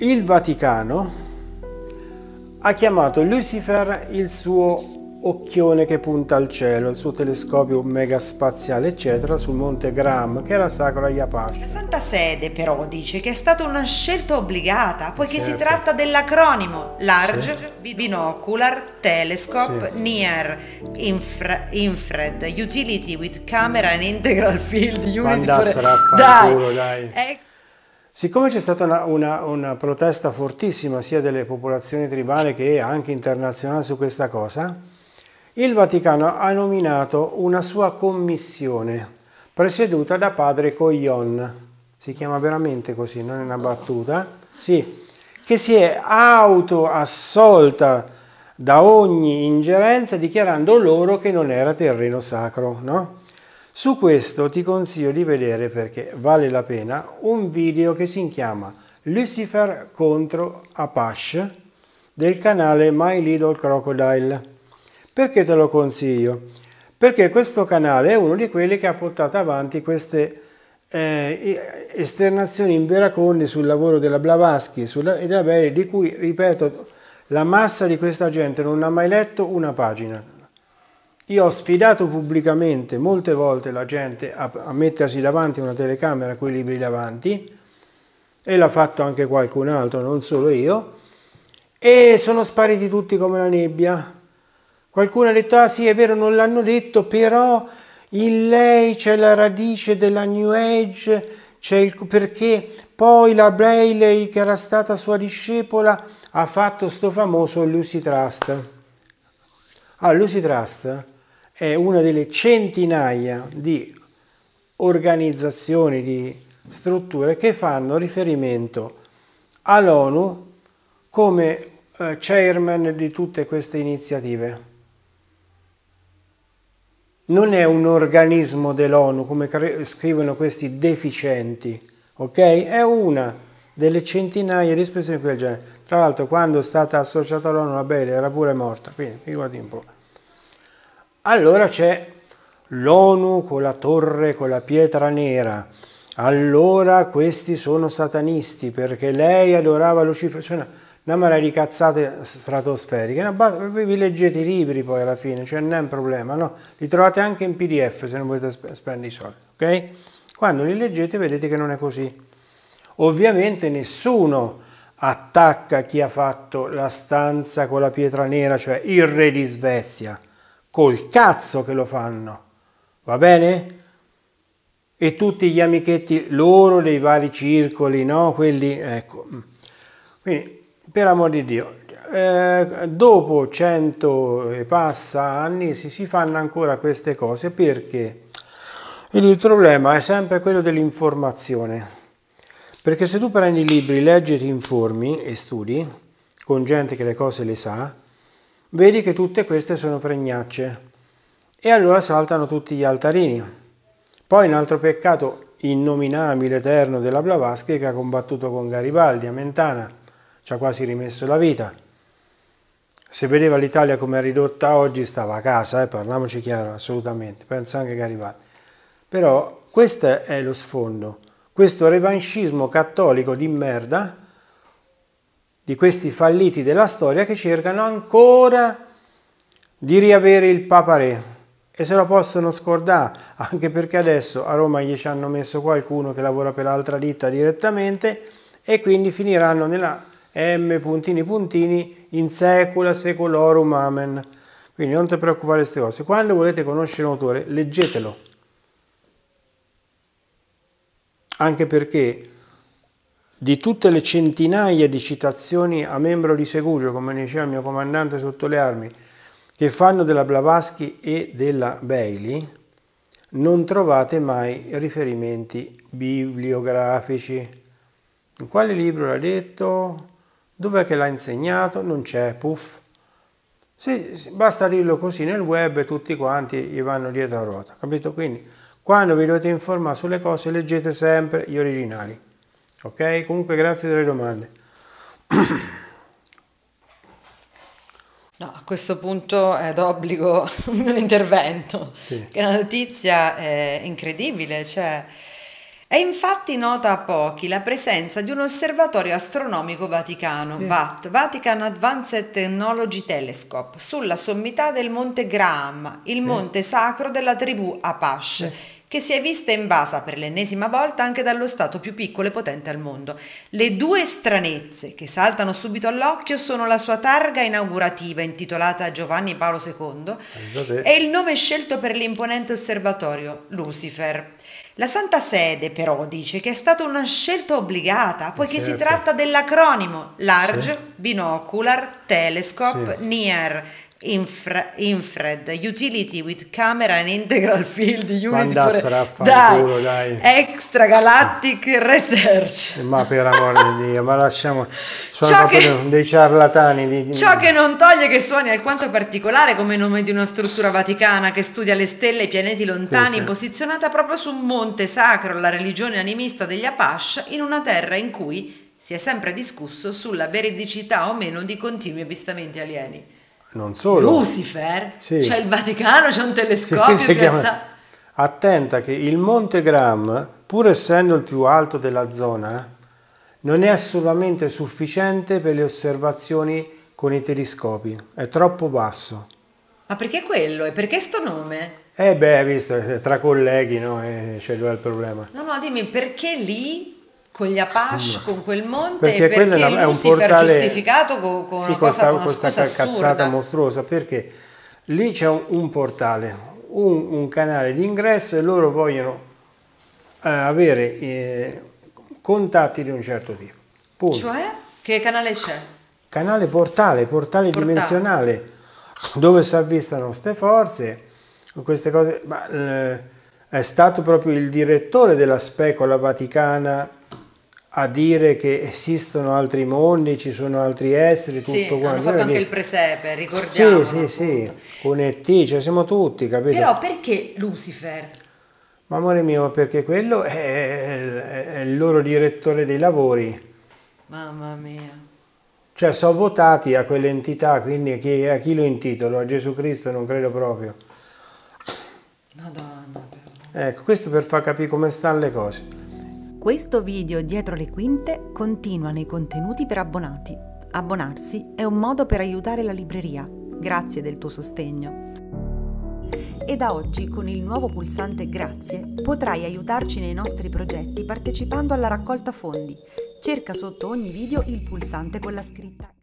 Il Vaticano ha chiamato Lucifer il suo occhione che punta al cielo, il suo telescopio mega spaziale, eccetera, sul monte Graham, che era sacro agli Apache. La Santa Sede, però, dice che è stata una scelta obbligata, poiché certo. si tratta dell'acronimo Large sì. Binocular Telescope sì. Near Infra, Infrared Utility with Camera and Integral Field Unit. Mandassero for... a dai. dai. Ecco. Siccome c'è stata una, una, una, protesta fortissima sia delle popolazioni tribali che anche internazionali su questa cosa, il Vaticano ha nominato una sua commissione presieduta da padre Coyon, si chiama veramente così, non è una battuta, sì, che si è autoassolta da ogni ingerenza dichiarando loro che non era terreno sacro, no? Su questo ti consiglio di vedere perché vale la pena un video che si chiama Lucifer contro Apache del canale My Little Crocodile. Perché te lo consiglio? Perché questo canale è uno di quelli che ha portato avanti queste eh, esternazioni in Veracondi sul lavoro della Blavaschi e della Belli, di cui, ripeto, la massa di questa gente non ha mai letto una pagina io ho sfidato pubblicamente molte volte la gente a, a mettersi davanti una telecamera con i libri davanti e l'ha fatto anche qualcun altro, non solo io, e sono spariti tutti come la nebbia. Qualcuno ha detto, ah sì è vero, non l'hanno detto, però in lei c'è la radice della New Age, c'è il, perché poi la Brayley che era stata sua discepola ha fatto sto famoso Lucy Trust. Ah, Lucy Trust è una delle centinaia di organizzazioni, di strutture che fanno riferimento all'ONU come eh, chairman di tutte queste iniziative. Non è un organismo dell'ONU come scrivono questi deficienti, ok? È una delle centinaia di espressioni di quel genere. Tra l'altro quando è stata associata all'ONU la Bailey era pure morta, quindi figurati un po'. Allora c'è l'ONU con la torre, con la pietra nera. Allora questi sono satanisti perché lei adorava Lucifero. Cioè una, una marea di cazzate stratosferiche. vi leggete i libri poi alla fine, cioè non è un problema, no? Li trovate anche in PDF se non volete spendere i soldi, ok? Quando li leggete vedete che non è così. Ovviamente nessuno attacca chi ha fatto la stanza con la pietra nera, cioè il re di Svezia Col cazzo che lo fanno, va bene? E tutti gli amichetti loro dei vari circoli, no? Quelli, ecco. Quindi, per amor di Dio, eh, dopo cento e passa anni si, si fanno ancora queste cose perché il problema è sempre quello dell'informazione. Perché se tu prendi i libri, leggi, e ti informi e studi con gente che le cose le sa, Vedi che tutte queste sono pregnacce. E allora saltano tutti gli altarini. Poi un altro peccato innominabile eterno della Blavatsky che ha combattuto con Garibaldi a Mentana, ci ha quasi rimesso la vita. Se vedeva l'Italia come è ridotta oggi stava a casa, eh, parliamoci chiaro, assolutamente, pensa anche Garibaldi. Però questo è lo sfondo, questo revanchismo cattolico di merda di questi falliti della storia che cercano ancora di riavere il Papa Re e se lo possono scordare, anche perché adesso a Roma gli ci hanno messo qualcuno che lavora per l'altra ditta direttamente e quindi finiranno nella M puntini puntini in secula secolorum amen. Quindi non ti preoccupare di queste cose. Quando volete conoscere un autore, leggetelo. Anche perché di tutte le centinaia di citazioni a membro di Segugio, come diceva il mio comandante sotto le armi, che fanno della Blavatsky e della Bailey, non trovate mai riferimenti bibliografici. In quale libro l'ha detto? Dov'è che l'ha insegnato? Non c'è, puff. Sì, basta dirlo così nel web e tutti quanti gli vanno dietro a ruota, capito? Quindi quando vi dovete informare sulle cose leggete sempre gli originali. Ok? Comunque grazie delle domande. No, a questo punto è d'obbligo un mio intervento, sì. che è notizia eh, incredibile, cioè è infatti nota a pochi la presenza di un osservatorio astronomico vaticano, sì. VAT, Vatican Advanced Technology Telescope, sulla sommità del Monte Graham, il sì. monte sacro della tribù Apache che si è vista invasa per l'ennesima volta anche dallo Stato più piccolo e potente al mondo. Le due stranezze che saltano subito all'occhio sono la sua targa inaugurativa intitolata Giovanni Paolo II e il nome scelto per l'imponente osservatorio, Lucifer. La Santa Sede però dice che è stata una scelta obbligata, poiché certo. si tratta dell'acronimo Large sì. Binocular Telescope sì. Near, Infra, infrared utility with camera and integral field unit for... dai, culo, dai. extra galactic research eh, ma per amore di Dio ma lasciamo sono ciò proprio che, dei ciarlatani di... ciò che non toglie che suoni alquanto particolare come nome di una struttura vaticana che studia le stelle e i pianeti lontani sì, sì. posizionata proprio su un monte sacro alla religione animista degli Apache in una terra in cui si è sempre discusso sulla veridicità o meno di continui avvistamenti alieni non solo. Lucifer? Sì. C'è il Vaticano, c'è un telescopio. Sì, piazza... Attenta che il Monte Gram, pur essendo il più alto della zona, non è assolutamente sufficiente per le osservazioni con i telescopi, è troppo basso. Ma perché quello? E perché sto nome? Eh beh, visto, tra colleghi, no? Eh, c'è cioè, il problema. No, no, dimmi, perché lì con gli Apache, con quel monte, perché, perché è un portale, giustificato con, con, sì, una cosa, con una questa cazzata mostruosa, perché lì c'è un, un portale, un, un canale di ingresso e loro vogliono eh, avere eh, contatti di un certo tipo. Punto. Cioè? Che canale c'è? Canale portale, portale, portale. dimensionale, dove si avvistano queste forze, queste cose... Ma, eh, è stato proprio il direttore della specola vaticana a dire che esistono altri mondi, ci sono altri esseri, tutto sì, quanto. Hanno fatto anche il presepe, ricordiamo. Sì, sì, sì, con ET, cioè siamo tutti, capito? Però perché Lucifer? Ma amore mio, perché quello è, è il loro direttore dei lavori. Mamma mia. Cioè sono votati a quell'entità, quindi a chi, a chi lo intitolo? A Gesù Cristo non credo proprio. Madonna. Però. Ecco, questo per far capire come stanno le cose. Questo video dietro le quinte continua nei contenuti per abbonati. Abbonarsi è un modo per aiutare la libreria. Grazie del tuo sostegno. E da oggi con il nuovo pulsante Grazie potrai aiutarci nei nostri progetti partecipando alla raccolta fondi. Cerca sotto ogni video il pulsante con la scritta